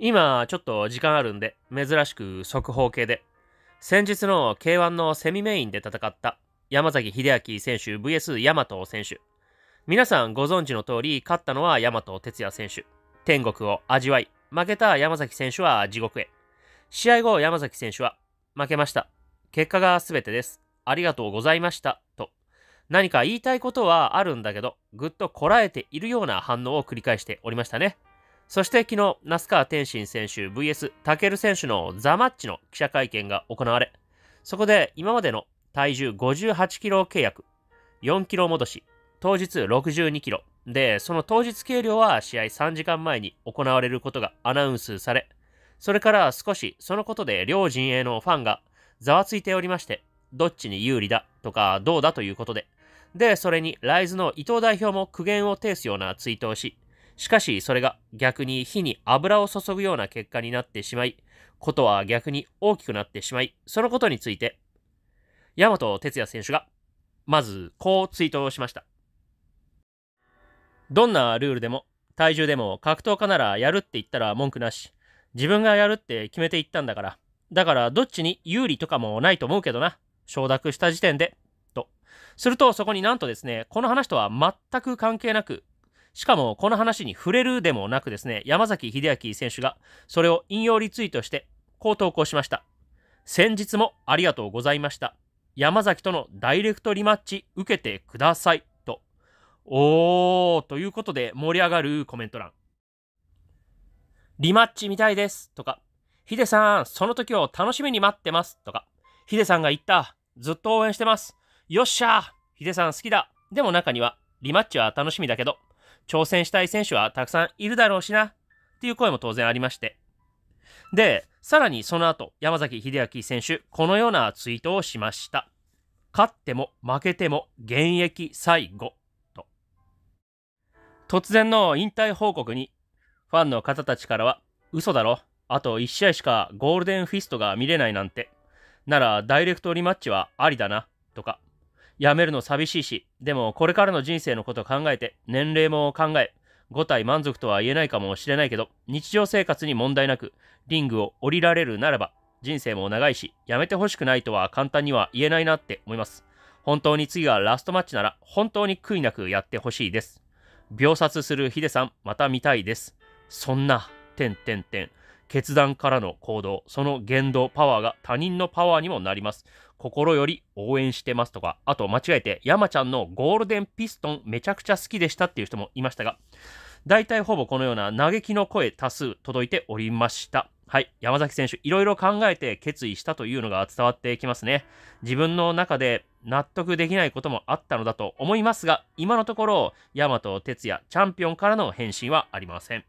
今、ちょっと時間あるんで、珍しく速報系で。先日の K1 のセミメインで戦った山崎秀明選手 VS 大和選手。皆さんご存知の通り、勝ったのは大和哲也選手。天国を味わい、負けた山崎選手は地獄へ。試合後、山崎選手は、負けました。結果が全てです。ありがとうございました。と。何か言いたいことはあるんだけど、ぐっとこらえているような反応を繰り返しておりましたね。そして昨日、那須川天心選手 VS タケル選手のザマッチの記者会見が行われ、そこで今までの体重58キロ契約、4キロ戻し、当日62キロ、で、その当日計量は試合3時間前に行われることがアナウンスされ、それから少しそのことで両陣営のファンがざわついておりまして、どっちに有利だとかどうだということで、で、それにライズの伊藤代表も苦言を呈すようなツイートをし、しかし、それが逆に火に油を注ぐような結果になってしまい、ことは逆に大きくなってしまい、そのことについて、大和哲也選手が、まず、こうツイートをしました。どんなルールでも、体重でも格闘家ならやるって言ったら文句なし。自分がやるって決めていったんだから。だからどっちに有利とかもないと思うけどな。承諾した時点で。と。するとそこになんとですね、この話とは全く関係なく、しかもこの話に触れるでもなくですね、山崎秀明選手がそれを引用リツイートしてこう投稿しました。先日もありがとうございました。山崎とのダイレクトリマッチ受けてください。と。おー、ということで盛り上がるコメント欄。リマッチ見たいです。とか、ヒデさん、その時を楽しみに待ってます。とか、ヒデさんが言った。ずっと応援してます。よっしゃヒデさん好きだ。でも中には、リマッチは楽しみだけど、挑戦したい選手はたくさんいるだろうしなっていう声も当然ありまして。で、さらにその後、山崎秀明選手、このようなツイートをしました。勝っても負けても現役最後と。突然の引退報告に、ファンの方たちからは、嘘だろ、あと1試合しかゴールデンフィストが見れないなんて、ならダイレクトリマッチはありだな、とか、辞めるの寂しいし、でもこれからの人生のこと考えて、年齢も考え、5体満足とは言えないかもしれないけど、日常生活に問題なく、リングを降りられるならば、人生も長いし、やめてほしくないとは簡単には言えないなって思います。本当に次がラストマッチなら、本当に悔いなくやってほしいです。秒殺するヒデさん、また見たいです。そんな、てんてんてん。決断からの行動、その言動、パワーが他人のパワーにもなります。心より応援してますとか、あと間違えて、山ちゃんのゴールデンピストンめちゃくちゃ好きでしたっていう人もいましたが、大体ほぼこのような嘆きの声多数届いておりました。はい。山崎選手、いろいろ考えて決意したというのが伝わってきますね。自分の中で納得できないこともあったのだと思いますが、今のところ、山と哲也チャンピオンからの返信はありません。